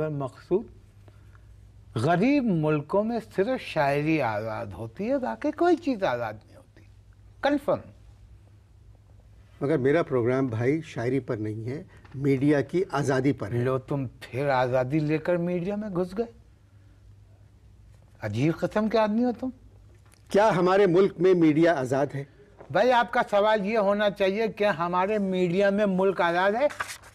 मकसूद गरीब मुल्कों में सिर्फ शायरी आज़ाद होती है बाकी कोई चीज़ आज़ाद नहीं होती कन्फर्म मगर मेरा प्रोग्राम भाई शायरी पर नहीं है मीडिया की आज़ादी पर है। लो तुम फिर आज़ादी लेकर मीडिया में घुस गए अजीब कस्म के आदमी हो तुम क्या हमारे मुल्क में मीडिया आज़ाद है भाई आपका सवाल ये होना चाहिए क्या हमारे मीडिया में मुल्क आज़ाद है